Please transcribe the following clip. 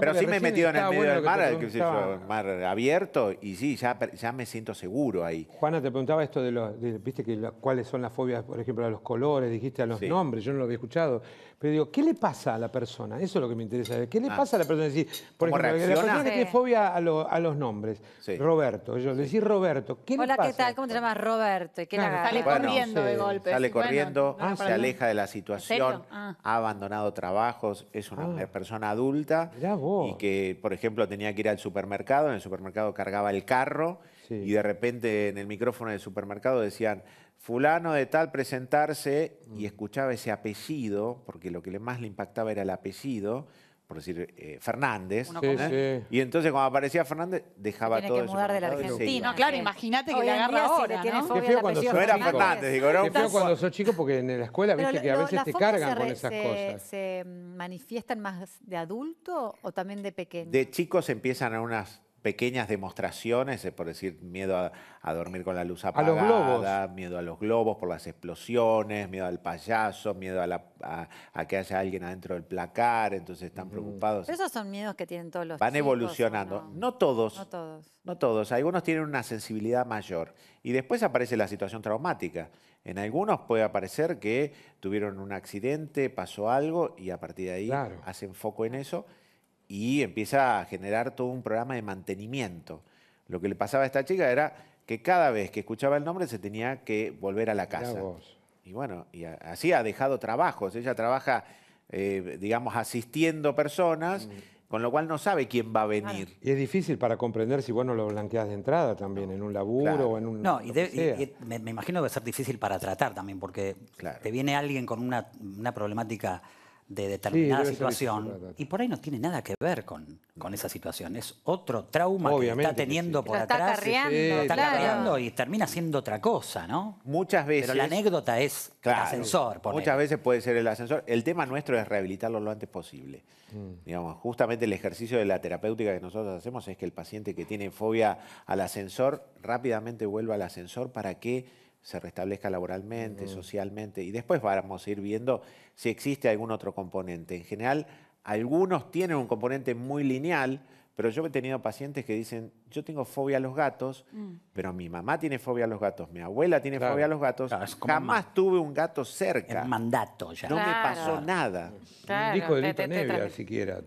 Pero sí me he metido en el medio del mar, que mar abierto, y sí, ya, ya me siento seguro ahí. Juana, te preguntaba esto de los, viste, que cuáles son las fobias, por ejemplo, a los colores, dijiste a los nombres, yo no lo había escuchado. Pero digo, ¿qué le pasa a la persona? Eso es lo que me interesa. ¿Qué le ah. pasa a la persona? por ejemplo, la persona tiene fobia a, los nombres. Roberto, yo le decís Roberto, ¿qué le pasa? Hola, ¿qué tal? ¿Cómo te llamas Roberto? Sale corriendo de golpe. Sale corriendo, se aleja de la situación, ah. ha abandonado trabajos, es una ah. persona adulta y que, por ejemplo, tenía que ir al supermercado, en el supermercado cargaba el carro y de repente en el micrófono del supermercado decían, fulano de tal presentarse, y mm. escuchaba ese apellido, porque lo que más le impactaba era el apellido por decir, eh, Fernández. sí. Y entonces cuando aparecía Fernández, dejaba Tiene todo que mudar de la Argentina. claro, imagínate que le agarra ahora, ¿no? feo cuando sos era Fernández, digo, era cuando sos chico porque en la escuela viste que a veces te cargan con esas cosas. ¿Se manifiestan más de adulto o también de pequeño? De chicos empiezan a unas pequeñas demostraciones, eh, por decir, miedo a, dormir con la luz apagada, a los globos. miedo a los globos por las explosiones, miedo al payaso, miedo a, que haya alguien adentro del placar, entonces están preocupados. esos son miedos que tienen todos los Van evolucionando, no? todos. No todos. No todos, algunos tienen una sensibilidad mayor y después aparece la situación traumática. En algunos puede aparecer que tuvieron un accidente, pasó algo y a partir de ahí hacen foco en eso y empieza a generar todo un programa de mantenimiento. Lo que le pasaba a esta chica era que cada vez que escuchaba el nombre se tenía que volver a la casa. Y bueno, y así ha dejado trabajos. Ella trabaja, eh, digamos, asistiendo personas. Mm. con lo cual no sabe quién va a venir. Y es difícil para comprender si bueno lo blanqueas de entrada también, en un laburo o en un... No, y, me, imagino que va a ser difícil para tratar también, porque te viene alguien con una, una problemática de determinada situación y por ahí no tiene nada que ver con, con esa situación. Es otro trauma que está teniendo por atrás. Está y termina siendo otra cosa, ¿no? Muchas veces. Pero la anécdota es el ascensor. Muchas veces puede ser el ascensor. El tema nuestro es rehabilitarlo lo antes posible. Mm. Digamos, justamente el ejercicio de la terapéutica que nosotros hacemos es que el paciente que tiene fobia al ascensor rápidamente vuelva al ascensor para que se restablezca laboralmente, socialmente, y después vamos a ir viendo si existe algún otro componente. En general, algunos tienen un componente muy lineal, pero yo he tenido pacientes que dicen, yo tengo fobia a los gatos, mm. pero mi mamá tiene fobia a los gatos, mi abuela tiene fobia a los gatos, jamás tuve un gato cerca. mandato ya. No me pasó nada. disco de Lito Nevia siquiera.